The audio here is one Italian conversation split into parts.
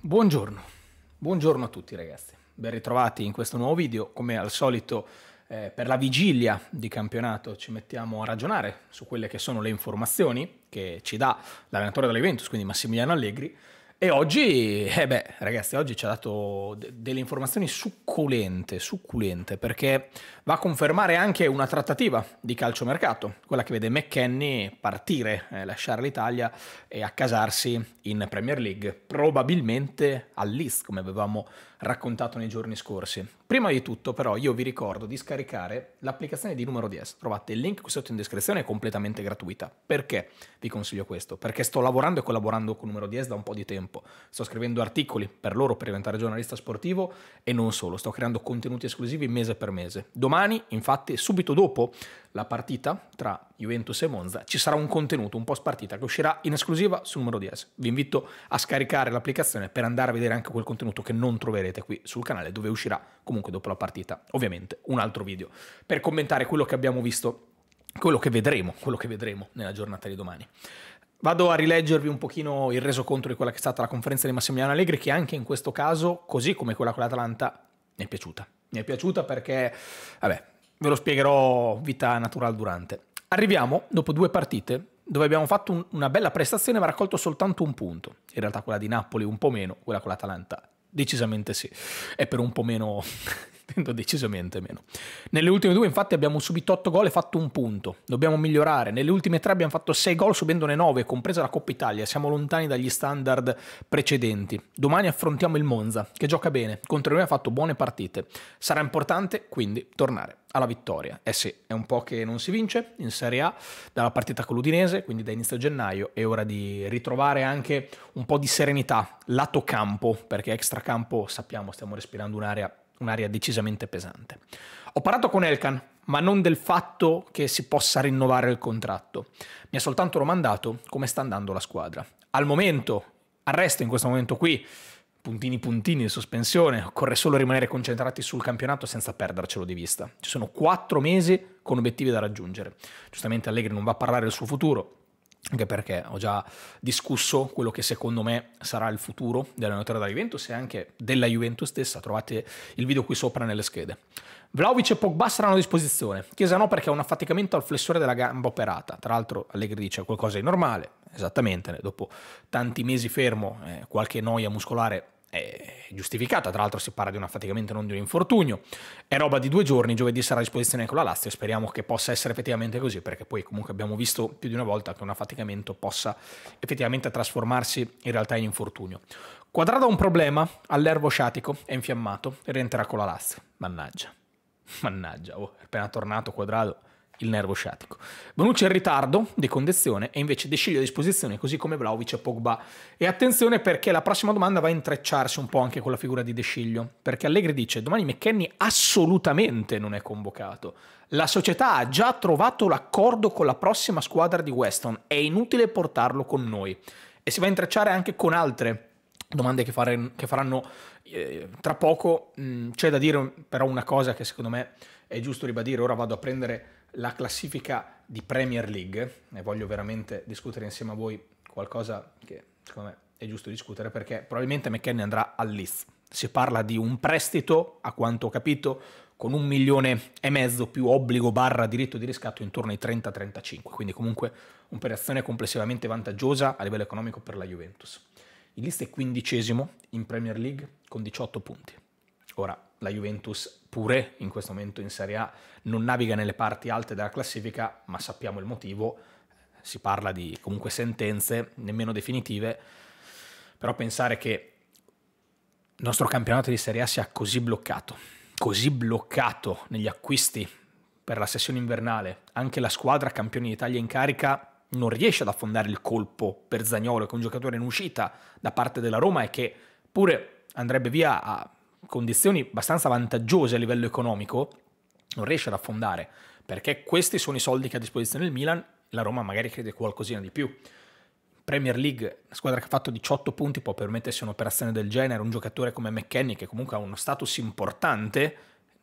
Buongiorno, buongiorno a tutti ragazzi, ben ritrovati in questo nuovo video, come al solito eh, per la vigilia di campionato ci mettiamo a ragionare su quelle che sono le informazioni che ci dà l'allenatore dell'Eventus, quindi Massimiliano Allegri, e oggi, eh beh, ragazzi, oggi ci ha dato d- delle informazioni succulente, succulente, perché va a confermare anche una trattativa di calciomercato, quella che vede McKenny partire, eh, lasciare l'Italia e accasarsi in Premier League, probabilmente all'East, come avevamo raccontato nei giorni scorsi. Prima di tutto però io vi ricordo di scaricare l'applicazione di numero 10, trovate il link qui sotto in descrizione, è completamente gratuita. Perché vi consiglio questo? Perché sto lavorando e collaborando con numero 10 da un po' di tempo, sto scrivendo articoli per loro per diventare giornalista sportivo e non solo, sto creando contenuti esclusivi mese per mese. Domani infatti subito dopo la partita tra Juventus e Monza, ci sarà un contenuto un po' spartita che uscirà in esclusiva sul numero 10. Vi invito a scaricare l'applicazione per andare a vedere anche quel contenuto che non troverete qui sul canale, dove uscirà comunque dopo la partita, ovviamente, un altro video per commentare quello che abbiamo visto, quello che vedremo, quello che vedremo nella giornata di domani. Vado a rileggervi un pochino il resoconto di quella che è stata la conferenza di Massimiliano Allegri, che anche in questo caso, così come quella con l'Atalanta, mi è piaciuta. Mi è piaciuta perché, vabbè, ve lo spiegherò vita natural durante. Arriviamo dopo due partite dove abbiamo fatto un, una bella prestazione ma raccolto soltanto un punto. In realtà quella di Napoli un po' meno, quella con l'Atalanta decisamente sì. È per un po' meno spendo decisamente meno. Nelle ultime due infatti abbiamo subito 8 gol e fatto un punto, dobbiamo migliorare. Nelle ultime tre abbiamo fatto 6 gol subendone 9, compresa la Coppa Italia, siamo lontani dagli standard precedenti. Domani affrontiamo il Monza, che gioca bene, contro noi ha fatto buone partite. Sarà importante quindi tornare alla vittoria. Eh sì, è un po' che non si vince in Serie A dalla partita con l'Udinese, quindi da inizio gennaio è ora di ritrovare anche un po' di serenità lato campo, perché extra campo sappiamo stiamo respirando un'area un'area decisamente pesante. Ho parlato con Elkan, ma non del fatto che si possa rinnovare il contratto. Mi ha soltanto domandato come sta andando la squadra. Al momento, arresto in questo momento qui, puntini puntini di sospensione, occorre solo rimanere concentrati sul campionato senza perdercelo di vista. Ci sono quattro mesi con obiettivi da raggiungere. Giustamente Allegri non va a parlare del suo futuro, anche perché ho già discusso quello che secondo me sarà il futuro della dell'allenatore della Juventus e anche della Juventus stessa, trovate il video qui sopra nelle schede. Vlaovic e Pogba saranno a disposizione, Chiesa no perché ha un affaticamento al flessore della gamba operata, tra l'altro Allegri dice qualcosa di normale, esattamente, dopo tanti mesi fermo, eh, qualche noia muscolare è eh, giustificata, tra l'altro si parla di un affaticamento non di un infortunio, è roba di due giorni, giovedì sarà a disposizione con la Lazio, speriamo che possa essere effettivamente così, perché poi comunque abbiamo visto più di una volta che un affaticamento possa effettivamente trasformarsi in realtà in infortunio. Quadrado ha un problema all'ervo sciatico, è infiammato e rientrerà con la Lazio, mannaggia. Mannaggia, oh, è appena tornato Quadrado il nervo sciatico. Bonucci è in ritardo di condizione e invece De Sciglio a disposizione, così come Vlaovic e Pogba. E attenzione perché la prossima domanda va a intrecciarsi un po' anche con la figura di De Sciglio, perché Allegri dice domani McKenny assolutamente non è convocato. La società ha già trovato l'accordo con la prossima squadra di Weston, è inutile portarlo con noi. E si va a intrecciare anche con altre domande che, fare, che faranno eh, tra poco. Mm, c'è da dire però una cosa che secondo me è giusto ribadire, ora vado a prendere la classifica di Premier League, e voglio veramente discutere insieme a voi qualcosa che secondo me è giusto discutere, perché probabilmente McKenny andrà all'Iz. Si parla di un prestito, a quanto ho capito, con un milione e mezzo più obbligo barra diritto di riscatto intorno ai 30-35, quindi comunque un'operazione complessivamente vantaggiosa a livello economico per la Juventus. Il List è quindicesimo in Premier League con 18 punti. Ora, la Juventus pure in questo momento in Serie A non naviga nelle parti alte della classifica, ma sappiamo il motivo, si parla di comunque sentenze nemmeno definitive, però pensare che il nostro campionato di Serie A sia così bloccato, così bloccato negli acquisti per la sessione invernale, anche la squadra campione d'Italia in carica non riesce ad affondare il colpo per Zagnolo, che è un giocatore in uscita da parte della Roma e che pure andrebbe via a condizioni abbastanza vantaggiose a livello economico, non riesce ad affondare, perché questi sono i soldi che ha a disposizione il Milan, la Roma magari crede qualcosina di più. Premier League, la squadra che ha fatto 18 punti può permettersi un'operazione del genere, un giocatore come McKenny che comunque ha uno status importante,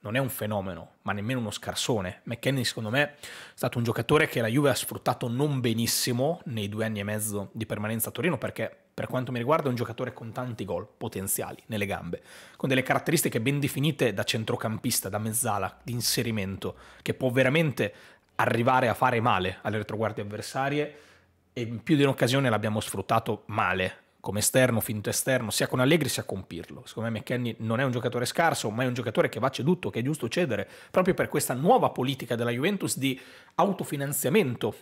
non è un fenomeno, ma nemmeno uno scarsone. McKenny, secondo me, è stato un giocatore che la Juve ha sfruttato non benissimo nei due anni e mezzo di permanenza a Torino, perché per quanto mi riguarda è un giocatore con tanti gol potenziali nelle gambe, con delle caratteristiche ben definite da centrocampista, da mezzala, di inserimento, che può veramente arrivare a fare male alle retroguardie avversarie e in più di un'occasione l'abbiamo sfruttato male come esterno, finto esterno, sia con Allegri sia con Pirlo. Secondo me McKenny non è un giocatore scarso, ma è un giocatore che va ceduto, che è giusto cedere, proprio per questa nuova politica della Juventus di autofinanziamento,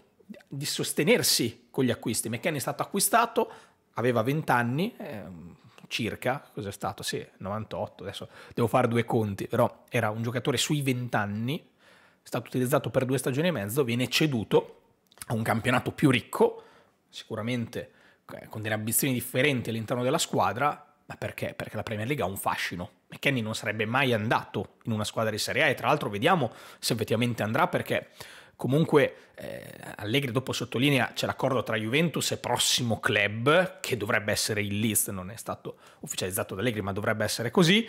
di sostenersi con gli acquisti. McKenny è stato acquistato, aveva 20 anni, eh, circa, cos'è stato? Sì, 98, adesso devo fare due conti, però era un giocatore sui 20 anni, è stato utilizzato per due stagioni e mezzo, viene ceduto a un campionato più ricco, sicuramente eh, con delle ambizioni differenti all'interno della squadra, ma perché? Perché la Premier League ha un fascino. McKenny non sarebbe mai andato in una squadra di Serie A e tra l'altro vediamo se effettivamente andrà perché comunque eh, Allegri dopo sottolinea c'è l'accordo tra Juventus e prossimo club che dovrebbe essere il list, non è stato ufficializzato da Allegri ma dovrebbe essere così.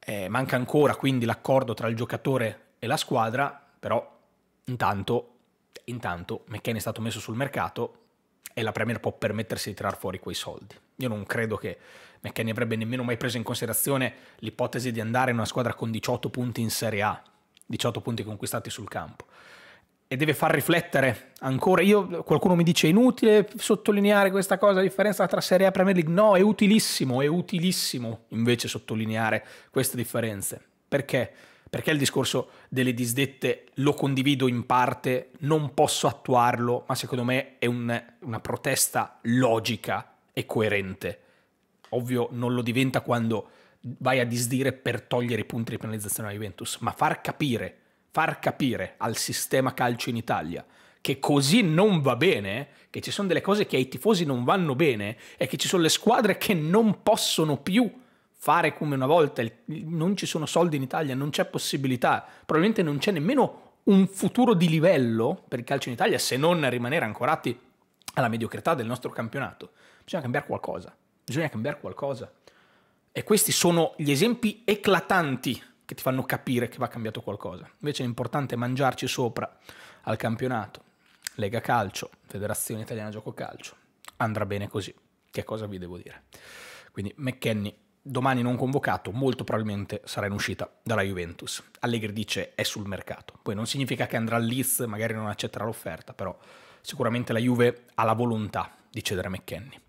Eh, manca ancora quindi l'accordo tra il giocatore e la squadra, però intanto, intanto McKenny è stato messo sul mercato e la Premier può permettersi di tirar fuori quei soldi. Io non credo che McKenny avrebbe nemmeno mai preso in considerazione l'ipotesi di andare in una squadra con 18 punti in Serie A, 18 punti conquistati sul campo. E deve far riflettere ancora. Io, qualcuno mi dice: è inutile sottolineare questa cosa, la differenza tra Serie A e Premier League. No, è utilissimo, è utilissimo invece sottolineare queste differenze. Perché? perché il discorso delle disdette lo condivido in parte, non posso attuarlo, ma secondo me è un, una protesta logica e coerente. Ovvio non lo diventa quando vai a disdire per togliere i punti di penalizzazione alla Juventus, ma far capire, far capire al sistema calcio in Italia che così non va bene, che ci sono delle cose che ai tifosi non vanno bene e che ci sono le squadre che non possono più fare come una volta, non ci sono soldi in Italia, non c'è possibilità, probabilmente non c'è nemmeno un futuro di livello per il calcio in Italia se non rimanere ancorati alla mediocrità del nostro campionato. Bisogna cambiare qualcosa, bisogna cambiare qualcosa. E questi sono gli esempi eclatanti che ti fanno capire che va cambiato qualcosa. Invece è importante mangiarci sopra al campionato. Lega Calcio, Federazione Italiana Gioco Calcio. Andrà bene così. Che cosa vi devo dire? Quindi McKenny domani non convocato, molto probabilmente sarà in uscita dalla Juventus. Allegri dice è sul mercato. Poi non significa che andrà al magari non accetterà l'offerta, però sicuramente la Juve ha la volontà di cedere a McKenny.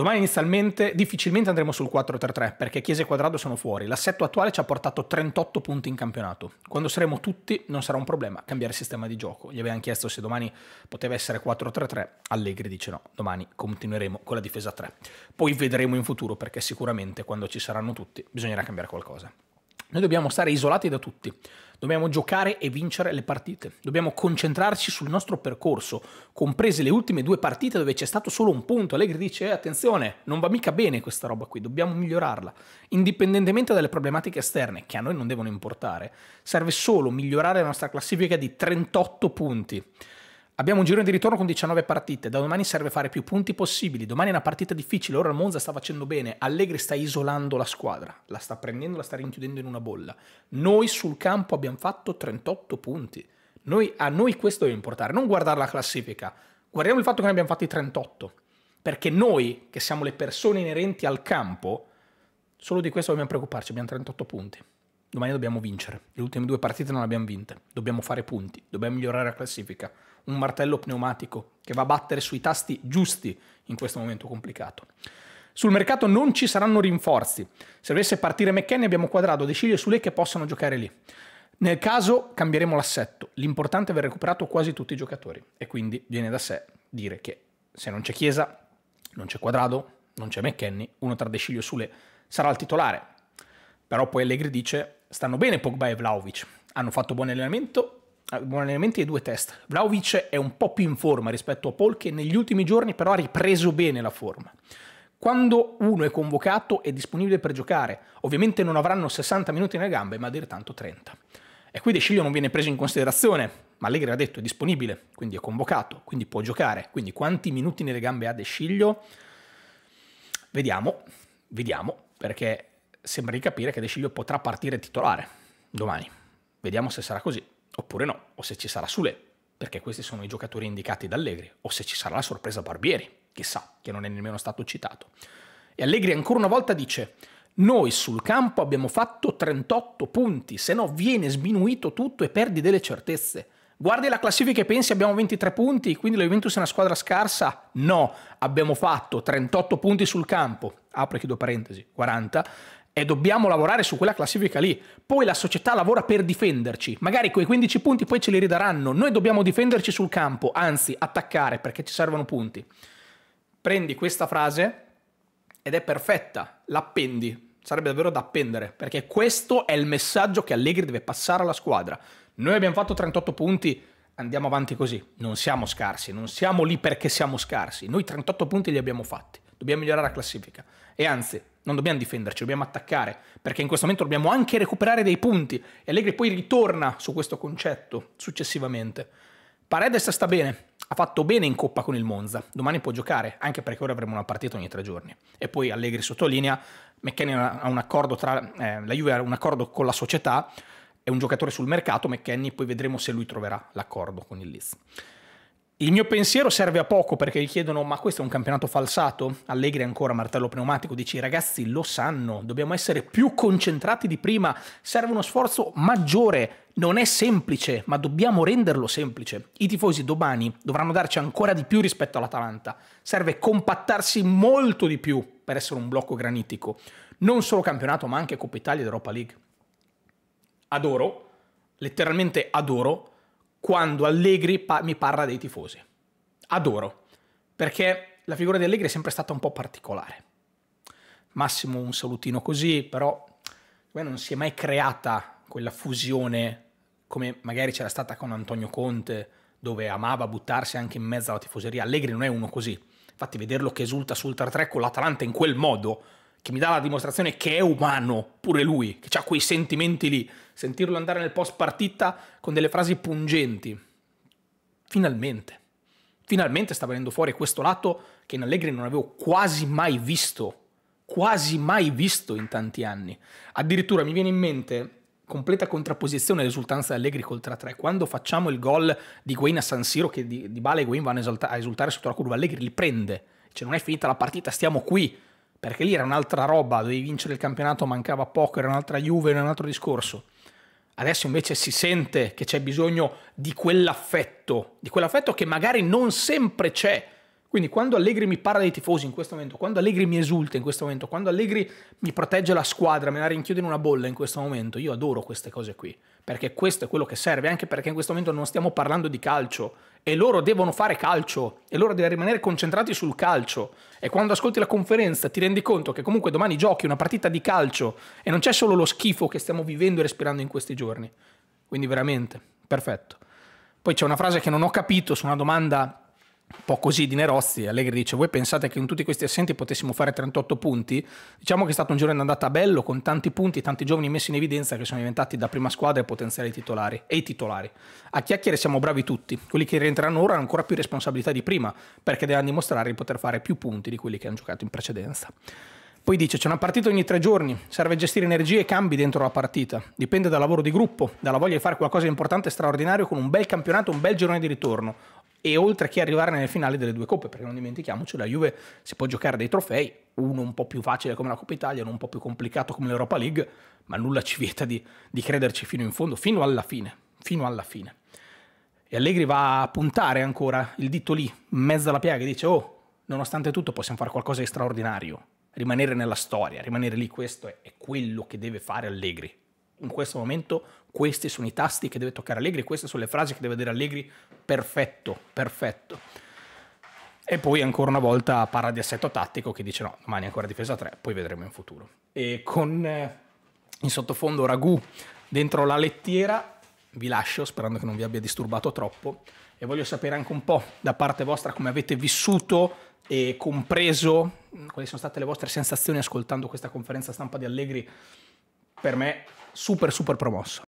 Domani inizialmente difficilmente andremo sul 4-3-3 perché Chiesa e Quadrado sono fuori. L'assetto attuale ci ha portato 38 punti in campionato. Quando saremo tutti non sarà un problema cambiare sistema di gioco. Gli avevano chiesto se domani poteva essere 4-3-3, Allegri dice no, domani continueremo con la difesa 3. Poi vedremo in futuro perché sicuramente quando ci saranno tutti bisognerà cambiare qualcosa. Noi dobbiamo stare isolati da tutti, dobbiamo giocare e vincere le partite, dobbiamo concentrarci sul nostro percorso, comprese le ultime due partite dove c'è stato solo un punto. Allegri dice eh, attenzione, non va mica bene questa roba qui, dobbiamo migliorarla. Indipendentemente dalle problematiche esterne, che a noi non devono importare, serve solo migliorare la nostra classifica di 38 punti. Abbiamo un giro di ritorno con 19 partite, da domani serve fare più punti possibili, domani è una partita difficile, ora il Monza sta facendo bene, Allegri sta isolando la squadra, la sta prendendo, la sta rinchiudendo in una bolla. Noi sul campo abbiamo fatto 38 punti, noi, a noi questo deve importare, non guardare la classifica, guardiamo il fatto che ne abbiamo fatti 38, perché noi che siamo le persone inerenti al campo, solo di questo dobbiamo preoccuparci, abbiamo 38 punti. Domani dobbiamo vincere, le ultime due partite non le abbiamo vinte, dobbiamo fare punti, dobbiamo migliorare la classifica un martello pneumatico che va a battere sui tasti giusti in questo momento complicato. Sul mercato non ci saranno rinforzi. Se dovesse partire McKenny abbiamo quadrato De e Sule che possano giocare lì. Nel caso cambieremo l'assetto. L'importante è aver recuperato quasi tutti i giocatori e quindi viene da sé dire che se non c'è Chiesa, non c'è Quadrado, non c'è McKenny, uno tra De e Sule sarà il titolare. Però poi Allegri dice stanno bene Pogba e Vlaovic, hanno fatto buon allenamento Ah, buoni elementi e due test. Vlaovic è un po' più in forma rispetto a Paul che negli ultimi giorni però ha ripreso bene la forma. Quando uno è convocato è disponibile per giocare, ovviamente non avranno 60 minuti nelle gambe ma a dire tanto 30. E qui De Sciglio non viene preso in considerazione, ma Allegri ha detto è disponibile, quindi è convocato, quindi può giocare. Quindi quanti minuti nelle gambe ha De Sciglio? Vediamo, vediamo, perché sembra di capire che De Sciglio potrà partire titolare domani. Vediamo se sarà così oppure no, o se ci sarà Sule, perché questi sono i giocatori indicati da Allegri, o se ci sarà la sorpresa Barbieri, chissà, che non è nemmeno stato citato. E Allegri ancora una volta dice, noi sul campo abbiamo fatto 38 punti, se no viene sminuito tutto e perdi delle certezze. Guardi la classifica e pensi abbiamo 23 punti, quindi la Juventus è una squadra scarsa? No, abbiamo fatto 38 punti sul campo, apro e chiudo parentesi, 40, e dobbiamo lavorare su quella classifica lì. Poi la società lavora per difenderci. Magari quei 15 punti poi ce li ridaranno. Noi dobbiamo difenderci sul campo, anzi attaccare perché ci servono punti. Prendi questa frase ed è perfetta, l'appendi. Sarebbe davvero da appendere perché questo è il messaggio che Allegri deve passare alla squadra. Noi abbiamo fatto 38 punti, andiamo avanti così. Non siamo scarsi, non siamo lì perché siamo scarsi. Noi 38 punti li abbiamo fatti dobbiamo migliorare la classifica. E anzi, non dobbiamo difenderci, dobbiamo attaccare, perché in questo momento dobbiamo anche recuperare dei punti. E Allegri poi ritorna su questo concetto successivamente. Paredes sta bene, ha fatto bene in coppa con il Monza, domani può giocare, anche perché ora avremo una partita ogni tre giorni. E poi Allegri sottolinea, McKennie ha un accordo tra, eh, la Juve ha un accordo con la società, è un giocatore sul mercato, McKennie poi vedremo se lui troverà l'accordo con il Leeds. Il mio pensiero serve a poco perché gli chiedono: ma questo è un campionato falsato? Allegri ancora martello pneumatico, dici ragazzi lo sanno, dobbiamo essere più concentrati di prima, serve uno sforzo maggiore. Non è semplice, ma dobbiamo renderlo semplice. I tifosi domani dovranno darci ancora di più rispetto all'Atalanta. Serve compattarsi molto di più per essere un blocco granitico. Non solo campionato, ma anche Coppa Italia ed Europa League. Adoro, letteralmente adoro quando Allegri pa- mi parla dei tifosi. Adoro, perché la figura di Allegri è sempre stata un po' particolare. Massimo un salutino così, però non si è mai creata quella fusione come magari c'era stata con Antonio Conte, dove amava buttarsi anche in mezzo alla tifoseria. Allegri non è uno così. Infatti vederlo che esulta sul 3-3 con l'Atalanta in quel modo che mi dà la dimostrazione che è umano, pure lui, che ha quei sentimenti lì, sentirlo andare nel post partita con delle frasi pungenti. Finalmente, finalmente sta venendo fuori questo lato che in Allegri non avevo quasi mai visto, quasi mai visto in tanti anni. Addirittura mi viene in mente completa contrapposizione l'esultanza di Allegri col 3-3. Quando facciamo il gol di Guain a San Siro, che di, di Bale e Guain vanno a esultare sotto la curva, Allegri li prende. Cioè non è finita la partita, stiamo qui perché lì era un'altra roba, dovevi vincere il campionato, mancava poco, era un'altra Juve, era un altro discorso. Adesso invece si sente che c'è bisogno di quell'affetto, di quell'affetto che magari non sempre c'è quindi quando Allegri mi parla dei tifosi in questo momento, quando Allegri mi esulta in questo momento, quando Allegri mi protegge la squadra, me la rinchiude in una bolla in questo momento, io adoro queste cose qui, perché questo è quello che serve, anche perché in questo momento non stiamo parlando di calcio e loro devono fare calcio e loro devono rimanere concentrati sul calcio e quando ascolti la conferenza ti rendi conto che comunque domani giochi una partita di calcio e non c'è solo lo schifo che stiamo vivendo e respirando in questi giorni. Quindi veramente, perfetto. Poi c'è una frase che non ho capito su una domanda un po' così di Nerozzi, Allegri dice voi pensate che in tutti questi assenti potessimo fare 38 punti? Diciamo che è stato un giorno andata bello con tanti punti, tanti giovani messi in evidenza che sono diventati da prima squadra e potenziali titolari e i titolari. A chiacchiere siamo bravi tutti, quelli che rientreranno ora hanno ancora più responsabilità di prima perché devono dimostrare di poter fare più punti di quelli che hanno giocato in precedenza. Poi dice c'è una partita ogni tre giorni, serve gestire energie e cambi dentro la partita, dipende dal lavoro di gruppo, dalla voglia di fare qualcosa di importante e straordinario con un bel campionato, un bel girone di ritorno e oltre che arrivare nelle finali delle due coppe, perché non dimentichiamoci, la Juve si può giocare dei trofei, uno un po' più facile come la Coppa Italia, uno un po' più complicato come l'Europa League, ma nulla ci vieta di, di crederci fino in fondo, fino alla fine, fino alla fine. E Allegri va a puntare ancora il dito lì, in mezzo alla piaga, e dice, oh, nonostante tutto possiamo fare qualcosa di straordinario, rimanere nella storia, rimanere lì, questo è, è quello che deve fare Allegri in questo momento questi sono i tasti che deve toccare Allegri, queste sono le frasi che deve vedere Allegri perfetto, perfetto. E poi ancora una volta parla di assetto tattico che dice no, domani ancora difesa 3, poi vedremo in futuro. E con eh, in sottofondo Ragù dentro la lettiera vi lascio sperando che non vi abbia disturbato troppo e voglio sapere anche un po' da parte vostra come avete vissuto e compreso mm, quali sono state le vostre sensazioni ascoltando questa conferenza stampa di Allegri. Per me super super promosso.